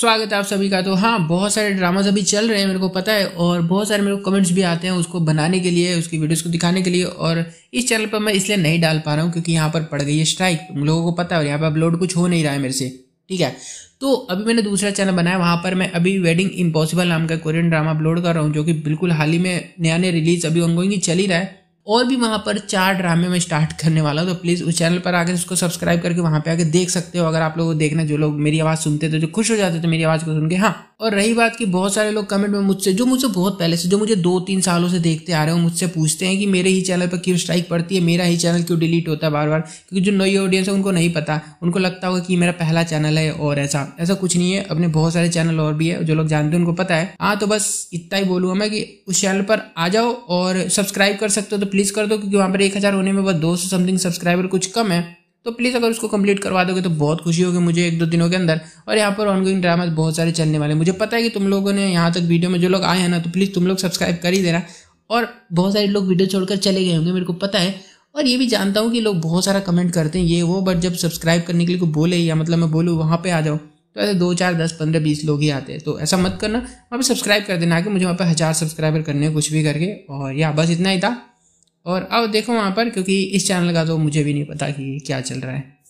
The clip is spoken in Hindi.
स्वागत है आप सभी का तो हाँ बहुत सारे ड्रामाज अभी चल रहे हैं मेरे को पता है और बहुत सारे मेरे को कमेंट्स भी आते हैं उसको बनाने के लिए उसकी वीडियोस को दिखाने के लिए और इस चैनल पर मैं इसलिए नहीं डाल पा रहा हूँ क्योंकि यहाँ पर पड़ गई है स्ट्राइक लोगों को पता है और यहाँ पर अपलोड कुछ हो नहीं रहा है मेरे से ठीक है तो अभी मैंने दूसरा चैनल बनाया वहाँ पर मैं अभी वेडिंग इम्पॉसिबल नाम का कोरियन ड्रामा अपलोड कर रहा हूँ जो कि बिल्कुल हाल ही में नया नया रिलीज अभी ऑनगोइंग चल ही रहा है और भी वहाँ पर चार ड्रामे में स्टार्ट करने वाला हूँ तो प्लीज़ उस चैनल पर आगे उसको सब्सक्राइब करके वहाँ पे आके देख सकते हो अगर आप लोग देखना जो लोग मेरी आवाज़ सुनते थे तो जो खुश हो जाते थे तो मेरी आवाज़ को सुन के हाँ और रही बात की बहुत सारे लोग कमेंट में मुझसे जो मुझसे बहुत पहले से जो मुझे दो तीन सालों से देखते आ रहे हो मुझसे पूछते हैं कि मेरे ही चैनल पर क्यों स्ट्राइक पड़ती है मेरा ही चैनल क्यों डिलीट होता है बार बार क्योंकि जो नई ऑडियंस है उनको नहीं पता उनको लगता होगा कि मेरा पहला चैनल है और ऐसा ऐसा कुछ नहीं है अपने बहुत सारे चैनल और भी है जो लोग जानते हैं उनको पता है हाँ तो बस इतना ही बोलूँगा मैं कि उस चैनल पर आ जाओ और सब्सक्राइब कर सकते हो तो प्लीज़ कर दो क्योंकि वहाँ पर एक होने में बस दो समथिंग सब्सक्राइबर कुछ कम है तो प्लीज़ अगर उसको कंप्लीट करवा दोगे तो बहुत खुशी होगी मुझे एक दो दिनों के अंदर और यहाँ पर ऑनगोइंग ड्रामा बहुत सारे चलने वाले मुझे पता है कि तुम लोगों ने यहाँ तक वीडियो में जो लोग आए हैं ना तो प्लीज़ तुम लोग सब्सक्राइब कर ही देना और बहुत सारे लोग वीडियो छोड़कर चले गए होंगे मेरे को पता है और ये भी जानता हूँ कि लोग बहुत सारा कमेंट करते हैं ये वो बट जब सब्सक्राइब करने के लिए कोई बोले या मतलब मैं बोलूँ वहाँ पे आ जाओ तो ऐसे दो चार दस पंद्रह बीस लोग ही आते हैं तो ऐसा मत करना वहाँ पर सब्सक्राइब कर देना आगे मुझे वहाँ पर हज़ार सब्सक्राइबर करने हैं कुछ भी करके और या बस इतना ही था और अब देखो वहाँ पर क्योंकि इस चैनल का तो मुझे भी नहीं पता कि क्या चल रहा है